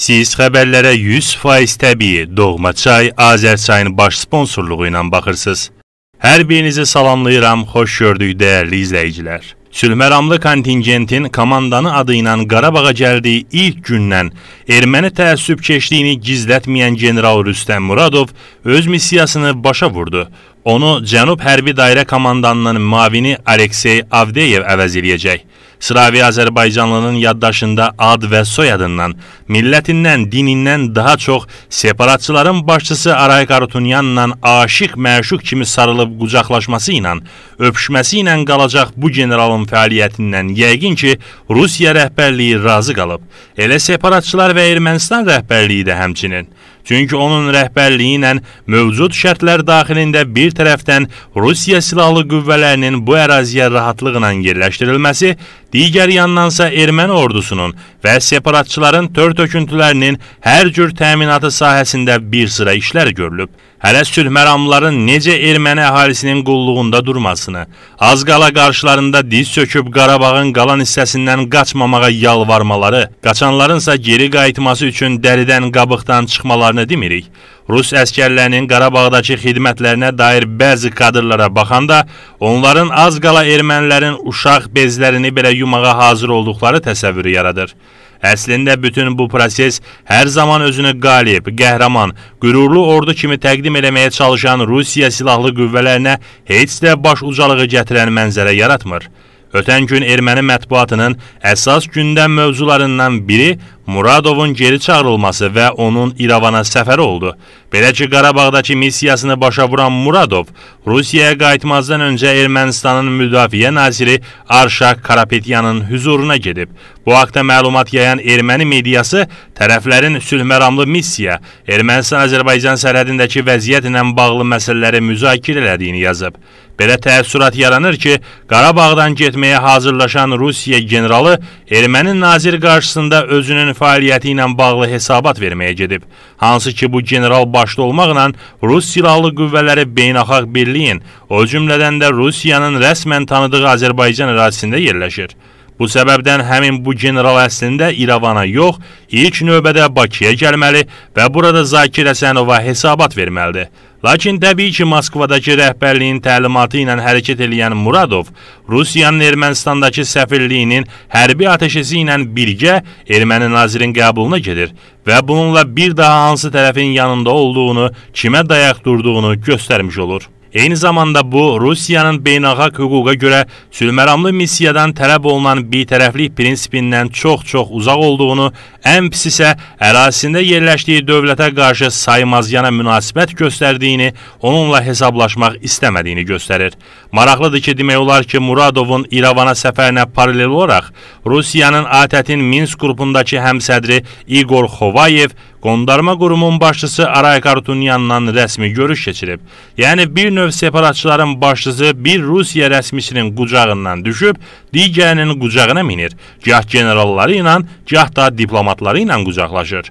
Siz xəbərlərə 100% təbii Doğma Çay Azərçayın baş sponsorluğu ilə baxırsınız. Hər birinizi salamlayıram, xoş gördük dəyərli izləyicilər. Sülhməramlı kontingentin komandanı adı ilə Qarabağa gəldiyi ilk gündən erməni təəssübkeşliyini gizlətməyən general Rüstəm Muradov öz missiyasını başa vurdu. Onu Cənub Hərbi Dairə Komandanının mavini Aleksey Avdeyev əvəz eləyəcək. Sıravi Azərbaycanlının yaddaşında ad və soyadından, millətindən, dinindən daha çox separatçıların başçısı Aray Qarutunyanla aşiq-məşuq kimi sarılıb qucaqlaşması ilə, öpüşməsi ilə qalacaq bu generalın fəaliyyətindən yəqin ki, Rusiya rəhbərliyi razı qalıb. Elə separatçılar və Ermənistan rəhbərliyi də həmçinin. Çünki onun rəhbərliyi ilə mövcud şərtlər daxilində bir tərəfdən Rusiya silahlı qüvvələrinin bu əraziyə rahatlıqla yerləşdirilməsi, digər yandansa erməni ordusunun və separatçıların tör töküntülərinin hər cür təminatı sahəsində bir sıra işlər görülüb. Hələ sülhməramların necə erməni əhalisinin qulluğunda durmasını, az qala qarşılarında diz söküb Qarabağın qalan hissəsindən qaçmamağa yalvarmaları, qaçanlarınsa geri qayıtması üçün dəridən qabıqdan çıxmalarını demirik. Rus əskərlərinin Qarabağdakı xidmətlərinə dair bəzi kadrlara baxanda onların az qala ermənilərin uşaq bezlərini belə yumağa hazır olduqları təsəvvürü yaradır. Əslində bütün bu proses hər zaman özünü qalib, qəhrəman, qürurlu ordu kimi təqdim eləməyə çalışan Rusiya silahlı qüvvələrinə heç də baş ucalığı gətirən mənzərə yaratmır. Ötən gün erməni mətbuatının əsas gündəm mövzularından biri Muradovun geri çağırılması və onun İrəvana səfəri oldu. Belə ki, Qarabağdakı missiyasını başa vuran Muradov Rusiyaya qayıtmazdan öncə Ermənistanın müdafiə naziri Arşaq Karapetyanın huzuruna gedib. Bu haqda məlumat yayan erməni mediası tərəflərin sülhməramlı missiya Ermənistan-Azərbaycan sərhədindəki vəziyyətlə bağlı məsələləri müzakirə elədiyini yazıb. Belə təəssürat yaranır ki, Qarabağdan getməyə hazırlaşan Rusiya generalı erməni nazir qarşısında özünün fəaliyyəti ilə bağlı hesabat verməyə gedib. Hansı ki, bu general başda olmaqla Rus silahlı qüvvələri beynəlxalq birliyin, o cümlədən də Rusiyanın rəsmən tanıdığı Azərbaycan ərazisində yerləşir. Bu səbəbdən həmin bu general əslində İrəvana yox, ilk növbədə Bakıya gəlməli və burada Zakir Əsənova hesabat verməlidir. Lakin təbii ki, Moskvadakı rəhbərliyin təlimatı ilə hərəkət edən Muradov Rusiyanın Ermənistandakı səfirliyinin hərbi atəşəsi ilə birgə erməni nazirin qəbuluna gedir və bununla bir daha hansı tərəfin yanında olduğunu, kimə dayaq durduğunu göstərmiş olur. Eyni zamanda bu, Rusiyanın beynəlxalq hüquqa görə sülməramlı missiyadan tələb olunan bitərəflik prinsipindən çox-çox uzaq olduğunu, ən pis isə ərazisində yerləşdiyi dövlətə qarşı saymazcana münasibət göstərdiyini, onunla hesablaşmaq istəmədiyini göstərir. Maraqlıdır ki, demək olar ki, Muradovun İrəvana səfərinə paralel olaraq Rusiyanın ATƏT-in Minsk qrupundakı həmsədri Igor Xovayev Qondarma qurumun başçısı Aray Kartunyanla rəsmi görüş keçirib. Yəni bir növ separatçıların başçısı bir Rusiya rəsmisinin qucağından düşüb, digərinin qucağına minir. Gah generalları ilə, gah da diplomatları ilə qucaqlaşır.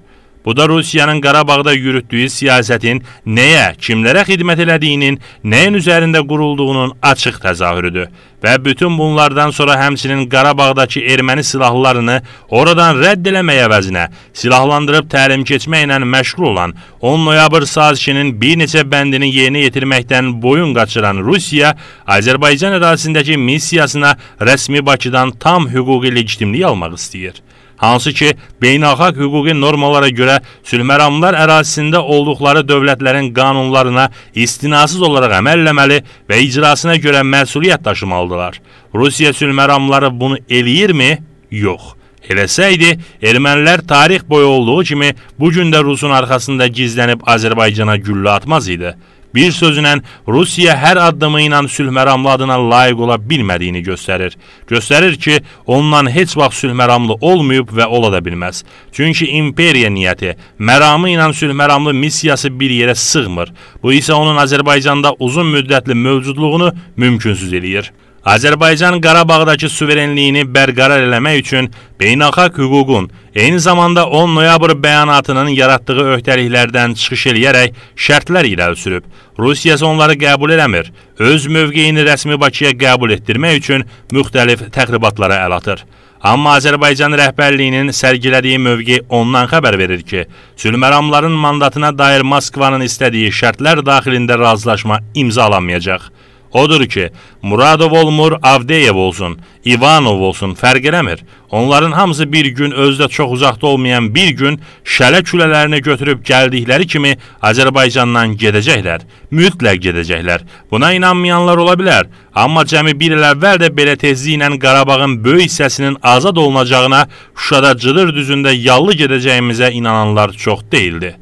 Bu da Rusiyanın Qarabağda yürütdüyü siyasətin nəyə, kimlərə xidmət elədiyinin, nəyin üzərində qurulduğunun açıq təzahürüdür. Və bütün bunlardan sonra həmçinin Qarabağdakı erməni silahlarını oradan rədd eləməyə əvəzinə silahlandırıb təlim keçməklə məşğul olan 10 noyabr sazişinin bir neçə bəndini yerinə yetirməkdən boyun qaçıran Rusiya Azərbaycan ərazisindəki missiyasına rəsmi Bakıdan tam hüquqi legitimlik almaq istəyir hansı ki, beynəlxalq hüquqi normalara görə sülhməramlar ərazisində olduqları dövlətlərin qanunlarına istinasız olaraq əməl eləməli və icrasına görə məsuliyyət daşımalıdırlar. Rusiya sülhməramları bunu eləyirmi? Yox. Eləsəydi, ermənilər tarix boyu olduğu kimi bu gün də Rusun arxasında gizlənib Azərbaycana güllə atmaz idi. Bir sözlə Rusiya hər addımı ilə sülh məramladına layiq ola bilmədiyini göstərir. Göstərir ki, ondan heç vaxt sülh məramlı olmayıb və ola da bilməz. Çünki imperiya niyyəti, məramı ilə sülh məramlı missiyası bir yerə sığmır. Bu isə onun Azərbaycanda uzun müddətli mövcudluğunu mümkünsüz eləyir. Azərbaycan Qarabağdakı suverenliyini bərqərar eləmək üçün beynəlxalq hüququn, eyni zamanda 10 noyabr bəyanatının yaratdığı öhdəliklərdən çıxış eləyərək şərtlər irəli sürüb. Rusiya onları qəbul eləmir, öz mövqeyini rəsmi Bakıya qəbul etdirmək üçün müxtəlif təxribatlara əl atır. Amma Azərbaycan rəhbərliyinin sərgilədiyi mövqe ondan xəbər verir ki, sülməramların mandatına dair Moskvanın istədiyi şərtlər daxilində razılaşma imzalanmayacaq. Odur ki, Muradov olmur, Avdeyev olsun, İvanov olsun, fərq eləmir. Onların hamısı bir gün özdə çox uzaqda olmayan bir gün şələ külələrini götürüb gəldikləri kimi Azərbaycandan gedəcəklər. Mütləq gedəcəklər. Buna inanmayanlar ola bilər, amma cəmi bir il əvvəl də belə tezliklə Qarabağın böyük hissəsinin azad olunacağına Şuşada Cıdır düzündə yallı gedəcəyimizə inananlar çox deyildi.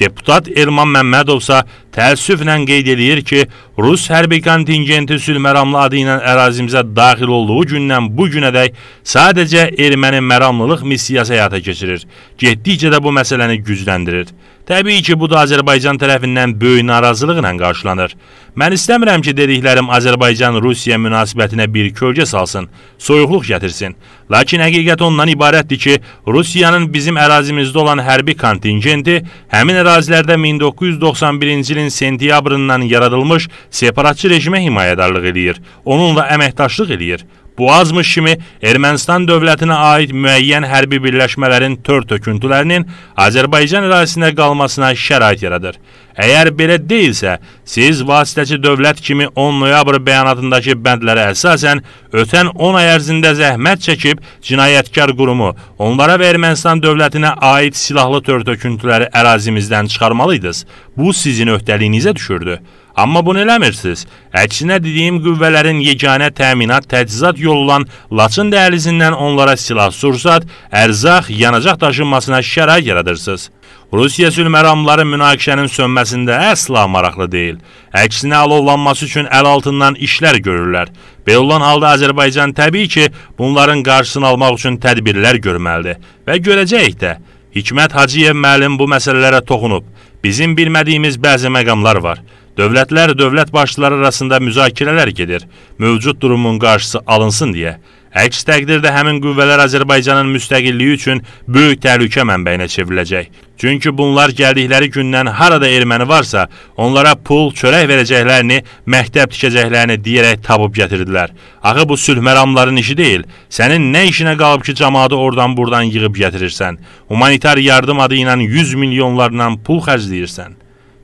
Deputat Elman Məmmədov isə təəssüflə qeyd eləyir ki, Rus hərbi kontingenti sülhməramlı adı ilə ərazimizə daxil olduğu gündən bu günədək sadəcə erməni məramlılıq missiyası həyata keçirir. Getdikcə də bu məsələni gücləndirir. Təbii ki, bu da Azərbaycan tərəfindən böyük narazılıqla qarşılanır. Mən istəmirəm ki, dediklərim Azərbaycan-Rusiya münasibətinə bir kölgə salsın, soyuqluq gətirsin. Lakin həqiqət ondan ibarətdir ki, Rusiyanın bizim ərazimizdə olan hərbi kontingenti həmin ərazilərdə 1991-ci ilin sentyabrından yaradılmış separatçı rejimə himayədarlıq eləyir, onunla əməkdaşlıq eləyir. Bu azmış kimi Ermənistan dövlətinə aid müəyyən hərbi birləşmələrin tör-töküntülərinin Azərbaycan ərazisinə qalmasına şərait yaradır. Əgər belə deyilsə, siz vasitəçi dövlət kimi 10 noyabr bəyanatındakı bəndlərə əsasən ötən 10 ay ərzində zəhmət çəkib cinayətkar qurumu, onlara və Ermənistan dövlətinə aid silahlı tör-töküntüləri ərazimizdən çıxarmalıydınız. Bu sizin öhdəliyinizə düşürdü. Amma bunu eləmirsiniz. Əksinə dediyim qüvvələrin yeganə təminat, təchizat yolu olan Laçın dəhlizindən onlara silah-sursat, ərzaq, yanacaq daşınmasına şərait yaradırsınız. Rusiya sülməramları münaqişənin sönməsində əsla maraqlı deyil. Əksinə alovlanması üçün əl altından işlər görürlər. Belə olan halda Azərbaycan təbii ki, bunların qarşısını almaq üçün tədbirlər görməlidir və görəcəyik də. Hikmət Hacıyev müəllim bu məsələlərə toxunub. Bizim bilmədiyimiz bəzi məqamlar var. Dövlətlər dövlət başçıları arasında müzakirələr gedir. Mövcud durumun qarşısı alınsın deyə. Əks təqdirdə həmin qüvvələr Azərbaycanın müstəqilliyi üçün böyük təhlükə mənbəyinə çevriləcək. Çünki bunlar gəldikləri gündən harada erməni varsa, onlara pul, çörək verəcəklərini, məktəb tikəcəklərini deyərək tapıb gətirdilər. Axı bu sülh məramların işi deyil. Sənin nə işinə qalıb ki, cəmaatı oradan-buradan yığıb gətirirsən? Humanitar yardım adı ilə 100 milyonlarla pul xərcləyirsən.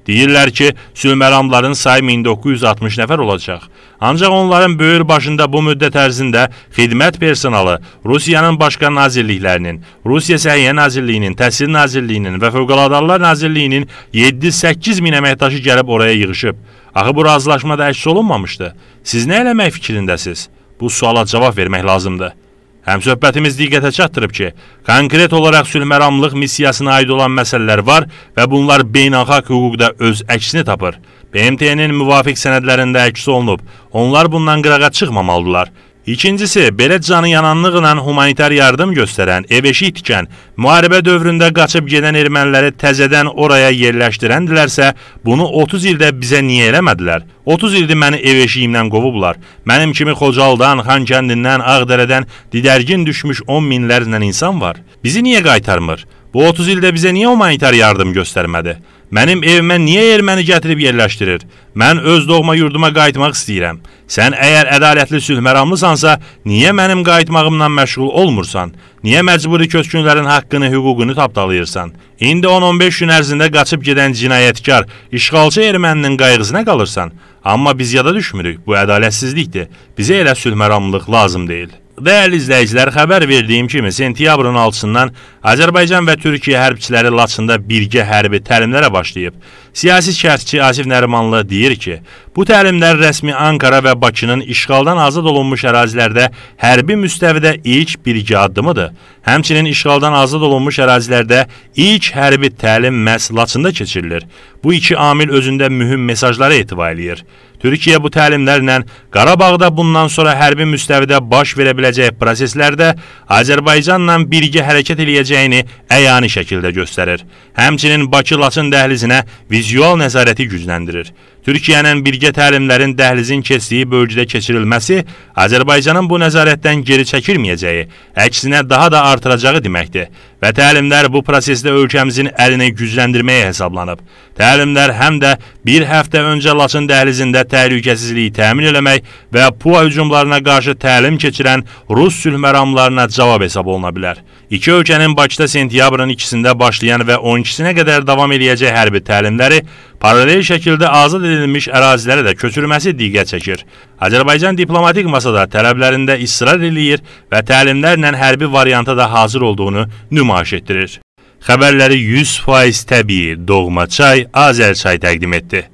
Deyirlər ki, sülməramların sayı 1960 nəfər olacaq. Ancaq onların böyür başında bu müddət ərzində xidmət personalı Rusiyanın başqa nazirliklərinin, Rusiya Səhiyyə Nazirliyinin, Təhsil Nazirliyinin və Fövqəladarlar Nazirliyinin 7-8 min əməkdaşı gəlib oraya yığışıb. Axı bu razılaşmada əks olunmamışdı. Siz nə eləmək fikrindəsiz? Bu suala cavab vermək lazımdır. Həmsöhbətimiz diqqətə çatdırıb ki, konkret olaraq sülhməramlıq missiyasına aid olan məsələlər var və bunlar beynəlxalq hüquqda öz əksini tapır. BMT-nin müvafiq sənədlərində əks olunub, onlar bundan qırağa çıxmamalıdırlar. İkincisi, belə canı yananlıqla humanitar yardım göstərən, ev eşik tikən, müharibə dövründə qaçıb gedən erməniləri təzədən oraya yerləşdirəndilərsə, bunu 30 ildə bizə niyə eləmədilər? 30 ildir məni ev eşiyimdən qovublar. Mənim kimi Xocaldan, Xankəndindən, Ağdərədən didərgin düşmüş 10 minlərlə insan var. Bizi niyə qaytarmır? Bu 30 ildə bizə niyə humanitar yardım göstərmədi? Mənim evimə niyə erməni gətirib yerləşdirir? Mən öz doğma yurduma qayıtmaq istəyirəm. Sən əgər ədalətli sülhməramlısansa, niyə mənim qayıtmağımla məşğul olmursan? Niyə məcburi köçkünlərin haqqını, hüququnu tapdalayırsan? İndi 10-15 gün ərzində qaçıb gedən cinayətkar, işğalçı erməninin qayğısına qalırsan. Amma biz yada düşmürük. Bu ədalətsizlikdir. Bizə elə sülhməramlılıq lazım deyil. Dəyərli izləyicilər, xəbər verdiyim kimi sentyabrın 6-dan Azərbaycan və Türkiyə hərbçiləri Laçında birgə hərbi təlimlərə başlayıb. Siyasi şərhçi Asif Nərimanlı deyir ki, bu təlimlər rəsmi Ankara və Bakının işğaldan azad olunmuş ərazilərdə hərbi müstəvidə ilk birgə addımıdır. Həmçinin işğaldan azad olunmuş ərazilərdə ilk hərbi təlim məhz Laçında keçirilir. Bu iki amil özündə mühüm mesajlara etibar eləyir. Türkiyə bu təlimlərlə Qarabağda bundan sonra hərbi müstəvidə baş verə biləcək proseslərdə Azərbaycanla birgə hərəkət eləyəcəyini əyani şəkildə göstərir. Həmçinin Bakı-Laçın dəhlizinə viz vizual nəzarəti gücləndirir. Türkiyənin birgə təlimlərin dəhlizin keçdiyi bölgədə keçirilməsi Azərbaycanın bu nəzarətdən geri çəkilməyəcəyi, əksinə daha da artıracağı deməkdir və təlimlər bu prosesdə ölkəmizin əlini gücləndirməyə hesablanıb. Təlimlər həm də bir həftə öncə Laçın dəhlizində təhlükəsizliyi təmin eləmək və PUA hücumlarına qarşı təlim keçirən Rus sülh məramlarına cavab hesab oluna bilər. İki ölkənin Bakıda sentyabrın 2-sində başlayan və 12-sinə qədər davam edəcək hərbi təlimləri paralel şəkildə azad edilmiş ərazilərə də köçürülməsi diqqət çəkir. Azərbaycan diplomatik masada tələblərində israr eləyir və təlimlərlə hərbi varianta da hazır olduğunu nümayiş etdirir. Xəbərləri 100% təbii Doğma Çay Azərçay təqdim etdi.